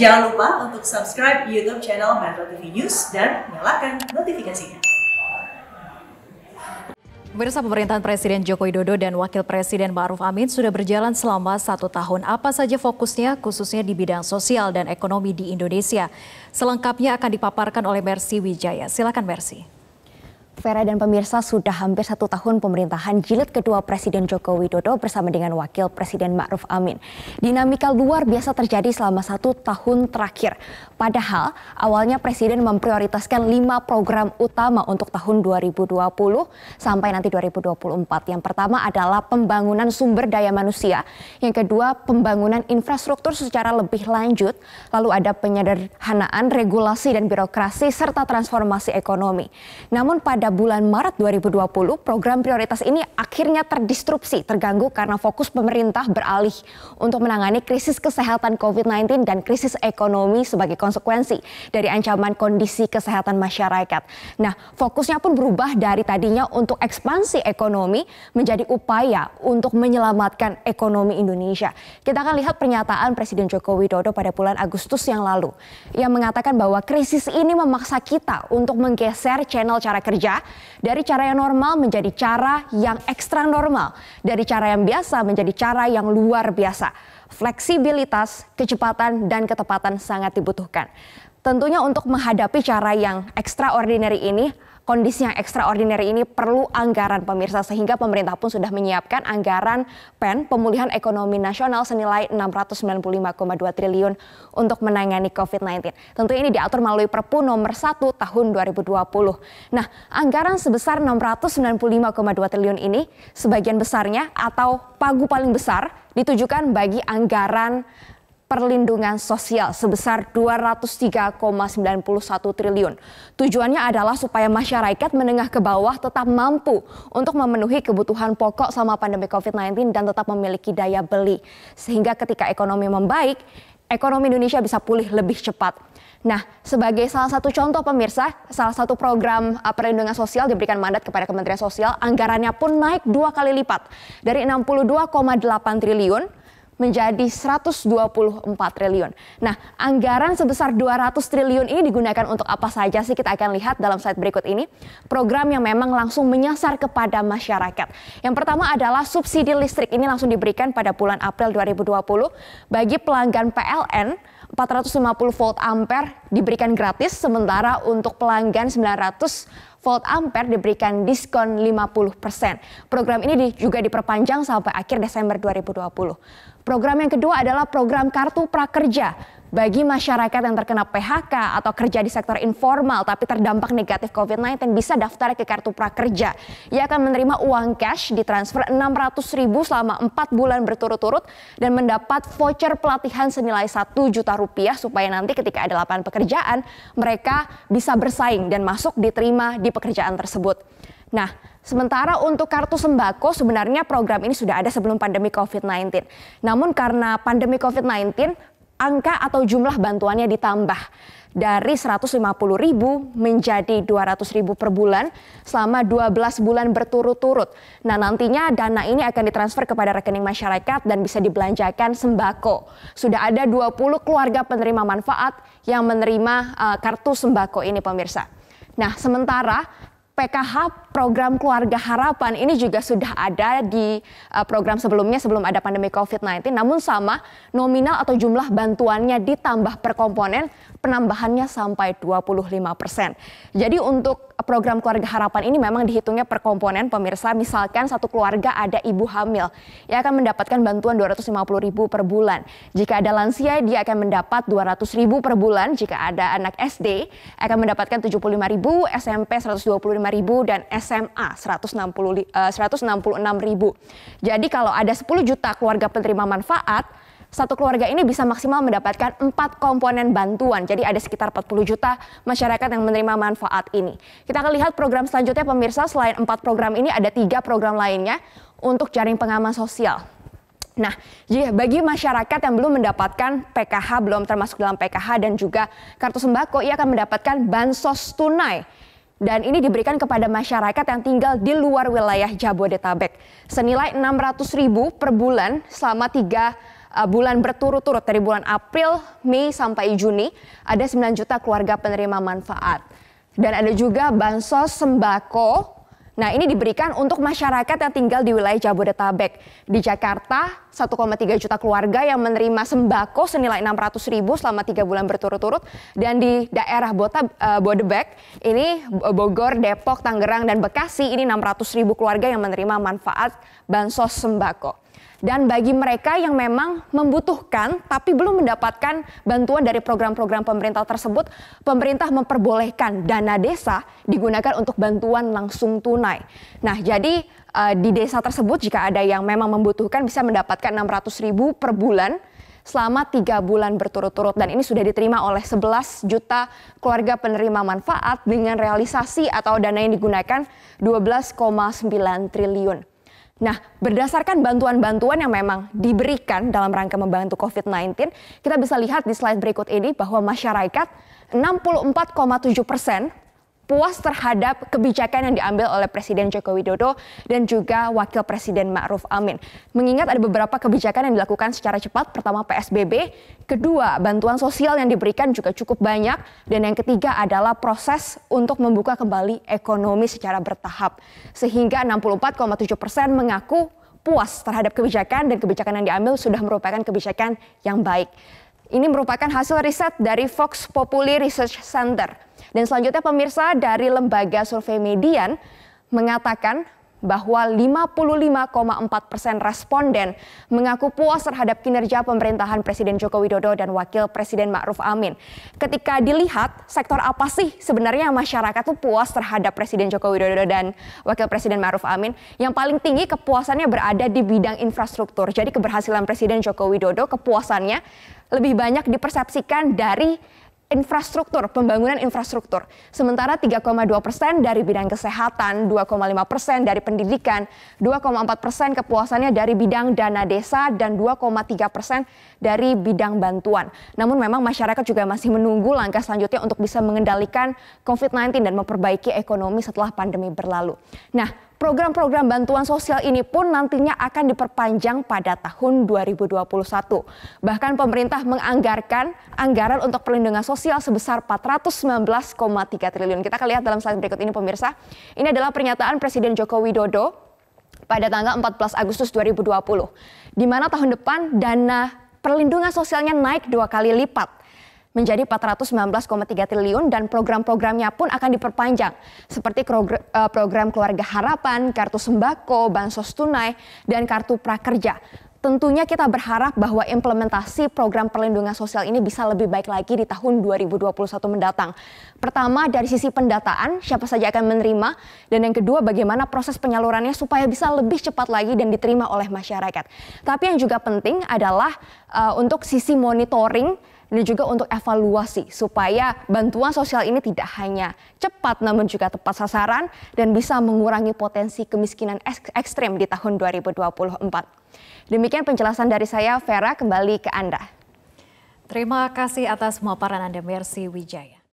Jangan lupa untuk subscribe YouTube channel Metro TV News dan nyalakan notifikasinya. Pemirsa pemerintahan Presiden Joko Widodo dan Wakil Presiden Ma'ruf Amin sudah berjalan selama satu tahun. Apa saja fokusnya khususnya di bidang sosial dan ekonomi di Indonesia? Selengkapnya akan dipaparkan oleh Mercy Wijaya. Silakan Mercy. Vera dan pemirsa sudah hampir satu tahun pemerintahan jilid kedua Presiden Joko Widodo bersama dengan Wakil Presiden Ma'ruf Amin. Dinamika luar biasa terjadi selama satu tahun terakhir. Padahal awalnya Presiden memprioritaskan lima program utama untuk tahun 2020 sampai nanti 2024. Yang pertama adalah pembangunan sumber daya manusia. Yang kedua pembangunan infrastruktur secara lebih lanjut. Lalu ada penyederhanaan regulasi dan birokrasi serta transformasi ekonomi. Namun pada bulan Maret 2020, program prioritas ini akhirnya terdistrupsi, terganggu karena fokus pemerintah beralih untuk menangani krisis kesehatan COVID-19 dan krisis ekonomi sebagai konsekuensi dari ancaman kondisi kesehatan masyarakat. Nah, fokusnya pun berubah dari tadinya untuk ekspansi ekonomi menjadi upaya untuk menyelamatkan ekonomi Indonesia. Kita akan lihat pernyataan Presiden Joko Widodo pada bulan Agustus yang lalu. yang mengatakan bahwa krisis ini memaksa kita untuk menggeser channel cara kerja dari cara yang normal menjadi cara yang ekstra normal, dari cara yang biasa menjadi cara yang luar biasa. Fleksibilitas, kecepatan, dan ketepatan sangat dibutuhkan. Tentunya untuk menghadapi cara yang extraordinary ini kondisi yang extraordinary ini perlu anggaran pemirsa sehingga pemerintah pun sudah menyiapkan anggaran PEN pemulihan ekonomi nasional senilai 695,2 triliun untuk menangani COVID-19. Tentu ini diatur melalui Perpu nomor 1 tahun 2020. Nah, anggaran sebesar 695,2 triliun ini sebagian besarnya atau pagu paling besar ditujukan bagi anggaran perlindungan sosial sebesar 203,91 triliun. Tujuannya adalah supaya masyarakat menengah ke bawah tetap mampu untuk memenuhi kebutuhan pokok selama pandemi COVID-19 dan tetap memiliki daya beli. Sehingga ketika ekonomi membaik, ekonomi Indonesia bisa pulih lebih cepat. Nah, sebagai salah satu contoh pemirsa, salah satu program uh, perlindungan sosial diberikan mandat kepada Kementerian Sosial, anggarannya pun naik dua kali lipat dari 62,8 triliun menjadi 124 triliun. Nah, anggaran sebesar 200 triliun ini digunakan untuk apa saja sih kita akan lihat dalam slide berikut ini. Program yang memang langsung menyasar kepada masyarakat. Yang pertama adalah subsidi listrik ini langsung diberikan pada bulan April 2020 bagi pelanggan PLN 450 volt ampere diberikan gratis sementara untuk pelanggan 900 volt ampere diberikan diskon 50%. Program ini juga diperpanjang sampai akhir Desember 2020. Program yang kedua adalah program kartu prakerja bagi masyarakat yang terkena PHK atau kerja di sektor informal tapi terdampak negatif COVID-19 bisa daftar ke Kartu Prakerja. Ia akan menerima uang cash di ditransfer 600 ribu selama 4 bulan berturut-turut dan mendapat voucher pelatihan senilai 1 juta rupiah supaya nanti ketika ada lapangan pekerjaan mereka bisa bersaing dan masuk diterima di pekerjaan tersebut. Nah, Sementara untuk kartu sembako sebenarnya program ini sudah ada sebelum pandemi COVID-19. Namun karena pandemi COVID-19 angka atau jumlah bantuannya ditambah dari 150 ribu menjadi 200 ribu per bulan selama 12 bulan berturut-turut. Nah nantinya dana ini akan ditransfer kepada rekening masyarakat dan bisa dibelanjakan sembako. Sudah ada 20 keluarga penerima manfaat yang menerima uh, kartu sembako ini pemirsa. Nah sementara PKH program Keluarga Harapan ini juga sudah ada di uh, program sebelumnya sebelum ada pandemi COVID-19. Namun sama nominal atau jumlah bantuannya ditambah per komponen penambahannya sampai 25 persen. Jadi untuk program Keluarga Harapan ini memang dihitungnya per komponen pemirsa. Misalkan satu keluarga ada ibu hamil ia akan mendapatkan bantuan 250 ribu per bulan. Jika ada lansia dia akan mendapat 200 ribu per bulan. Jika ada anak SD akan mendapatkan 75 ribu, SMP 125 ribu dan SMA 160 uh, 166 ribu. Jadi kalau ada 10 juta keluarga penerima manfaat, satu keluarga ini bisa maksimal mendapatkan empat komponen bantuan. Jadi ada sekitar 40 juta masyarakat yang menerima manfaat ini. Kita akan lihat program selanjutnya pemirsa. Selain empat program ini ada tiga program lainnya untuk jaring pengaman sosial. Nah, bagi masyarakat yang belum mendapatkan PKH, belum termasuk dalam PKH dan juga kartu sembako, ia akan mendapatkan bansos tunai dan ini diberikan kepada masyarakat yang tinggal di luar wilayah Jabodetabek senilai 600.000 per bulan selama tiga eh, bulan berturut-turut dari bulan April, Mei sampai Juni ada 9 juta keluarga penerima manfaat. Dan ada juga bansos sembako Nah ini diberikan untuk masyarakat yang tinggal di wilayah Jabodetabek. Di Jakarta 1,3 juta keluarga yang menerima sembako senilai 600 ribu selama 3 bulan berturut-turut. Dan di daerah Bota, eh, Bodebek ini Bogor, Depok, Tangerang, dan Bekasi ini 600 ribu keluarga yang menerima manfaat bansos sembako. Dan bagi mereka yang memang membutuhkan tapi belum mendapatkan bantuan dari program-program pemerintah tersebut, pemerintah memperbolehkan dana desa digunakan untuk bantuan langsung tunai. Nah, jadi uh, di desa tersebut jika ada yang memang membutuhkan bisa mendapatkan 600 ribu per bulan selama tiga bulan berturut-turut dan ini sudah diterima oleh 11 juta keluarga penerima manfaat dengan realisasi atau dana yang digunakan 12,9 triliun. Nah, berdasarkan bantuan-bantuan yang memang diberikan dalam rangka membantu COVID-19, kita bisa lihat di slide berikut ini bahwa masyarakat 64,7 persen puas terhadap kebijakan yang diambil oleh Presiden Joko Widodo dan juga Wakil Presiden Ma'ruf Amin. Mengingat ada beberapa kebijakan yang dilakukan secara cepat, pertama PSBB, kedua bantuan sosial yang diberikan juga cukup banyak, dan yang ketiga adalah proses untuk membuka kembali ekonomi secara bertahap. Sehingga 64,7 persen mengaku puas terhadap kebijakan dan kebijakan yang diambil sudah merupakan kebijakan yang baik. Ini merupakan hasil riset dari Fox Populi Research Center. Dan selanjutnya pemirsa dari lembaga survei median mengatakan bahwa 55,4 persen responden mengaku puas terhadap kinerja pemerintahan Presiden Joko Widodo dan Wakil Presiden Ma'ruf Amin. Ketika dilihat sektor apa sih sebenarnya masyarakat tuh puas terhadap Presiden Joko Widodo dan Wakil Presiden Ma'ruf Amin, yang paling tinggi kepuasannya berada di bidang infrastruktur. Jadi keberhasilan Presiden Joko Widodo kepuasannya lebih banyak dipersepsikan dari infrastruktur, pembangunan infrastruktur. Sementara 3,2 persen dari bidang kesehatan, 2,5 persen dari pendidikan, 2,4 persen kepuasannya dari bidang dana desa, dan 2,3 persen dari bidang bantuan. Namun memang masyarakat juga masih menunggu langkah selanjutnya untuk bisa mengendalikan COVID-19 dan memperbaiki ekonomi setelah pandemi berlalu. Nah, Program-program bantuan sosial ini pun nantinya akan diperpanjang pada tahun 2021. Bahkan pemerintah menganggarkan anggaran untuk perlindungan sosial sebesar 419,3 triliun. Kita akan lihat dalam slide berikut ini pemirsa. Ini adalah pernyataan Presiden Joko Widodo pada tanggal 14 Agustus 2020. Di mana tahun depan dana perlindungan sosialnya naik dua kali lipat menjadi 419,3 triliun dan program-programnya pun akan diperpanjang seperti eh, program keluarga harapan, kartu sembako, bansos tunai, dan kartu prakerja. Tentunya kita berharap bahwa implementasi program perlindungan sosial ini bisa lebih baik lagi di tahun 2021 mendatang. Pertama dari sisi pendataan, siapa saja akan menerima dan yang kedua bagaimana proses penyalurannya supaya bisa lebih cepat lagi dan diterima oleh masyarakat. Tapi yang juga penting adalah uh, untuk sisi monitoring dan juga untuk evaluasi supaya bantuan sosial ini tidak hanya cepat namun juga tepat sasaran dan bisa mengurangi potensi kemiskinan ek ekstrim di tahun 2024. Demikian penjelasan dari saya, Vera, kembali ke Anda. Terima kasih atas pemaparan Anda, Mercy Wijaya.